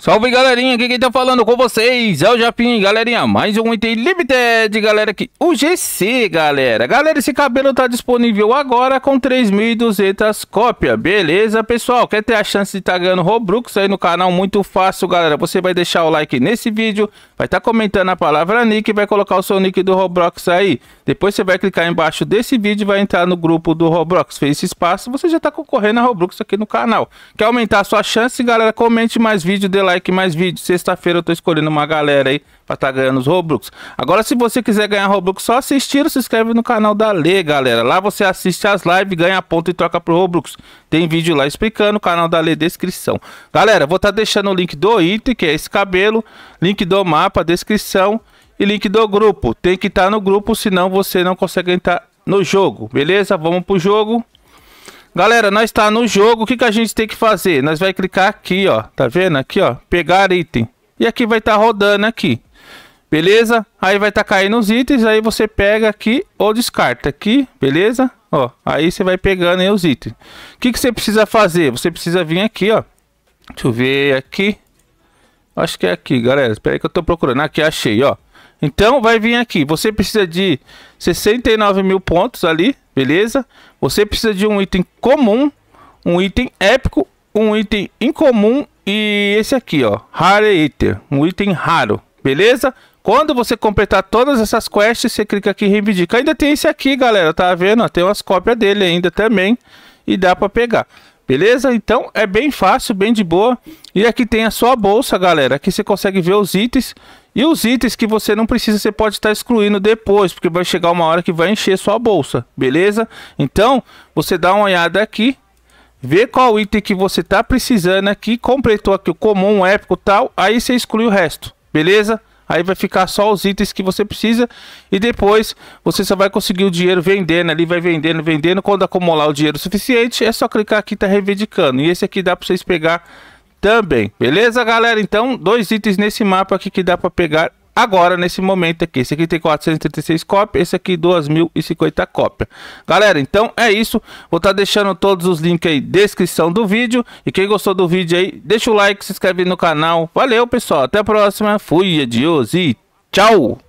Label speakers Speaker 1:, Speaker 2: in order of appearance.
Speaker 1: Salve galerinha, aqui quem tá falando com vocês é o Japim, galerinha, mais um item limited, galera, aqui, o GC, galera. Galera, esse cabelo tá disponível agora com 3.200 cópias, beleza, pessoal? Quer ter a chance de tá ganhando Robux aí no canal? Muito fácil, galera, você vai deixar o like nesse vídeo, vai tá comentando a palavra nick, vai colocar o seu nick do Roblox aí. Depois você vai clicar embaixo desse vídeo e vai entrar no grupo do Roblox, fez esse espaço, você já tá concorrendo a Roblox aqui no canal. Quer aumentar a sua chance, galera, comente mais vídeo, dê like mais vídeo. Sexta-feira eu tô escolhendo uma galera aí pra tá ganhando os Robux. Agora, se você quiser ganhar Robux, só assistir, se inscreve no canal da Lê, galera. Lá você assiste as lives, ganha ponto e troca pro Robux. Tem vídeo lá explicando, canal da Lê, descrição. Galera, vou tá deixando o link do item, que é esse cabelo, link do mapa, descrição e link do grupo. Tem que estar tá no grupo, senão você não consegue entrar no jogo, beleza? Vamos pro jogo. Galera, nós está no jogo, o que, que a gente tem que fazer? Nós vai clicar aqui, ó, tá vendo? Aqui, ó, pegar item. E aqui vai estar tá rodando aqui, beleza? Aí vai estar tá caindo os itens, aí você pega aqui ou descarta aqui, beleza? Ó, aí você vai pegando aí os itens. O que, que você precisa fazer? Você precisa vir aqui, ó. Deixa eu ver aqui. Acho que é aqui, galera. Espera aí que eu tô procurando. Aqui, achei, ó. Então, vai vir aqui. Você precisa de 69 mil pontos ali, beleza? Você precisa de um item comum, um item épico, um item incomum e esse aqui, ó, Rare Eater, um item raro, beleza? Quando você completar todas essas quests, você clica aqui em reivindica. Ainda tem esse aqui, galera, tá vendo? Tem umas cópias dele ainda também e dá para pegar. Beleza? Então é bem fácil, bem de boa. E aqui tem a sua bolsa, galera. Aqui você consegue ver os itens. E os itens que você não precisa, você pode estar excluindo depois, porque vai chegar uma hora que vai encher sua bolsa, beleza? Então, você dá uma olhada aqui, vê qual item que você está precisando aqui, completou aqui o comum, o épico tal, aí você exclui o resto, beleza? Aí vai ficar só os itens que você precisa e depois você só vai conseguir o dinheiro vendendo ali, vai vendendo, vendendo. Quando acumular o dinheiro suficiente, é só clicar aqui está reivindicando. E esse aqui dá para vocês pegar também. Beleza, galera? Então, dois itens nesse mapa aqui que dá para pegar agora, nesse momento aqui. Esse aqui tem 436 cópias, esse aqui 2.050 cópias. Galera, então é isso. Vou estar tá deixando todos os links aí descrição do vídeo. E quem gostou do vídeo aí, deixa o like, se inscreve no canal. Valeu, pessoal. Até a próxima. Fui, adiós e tchau!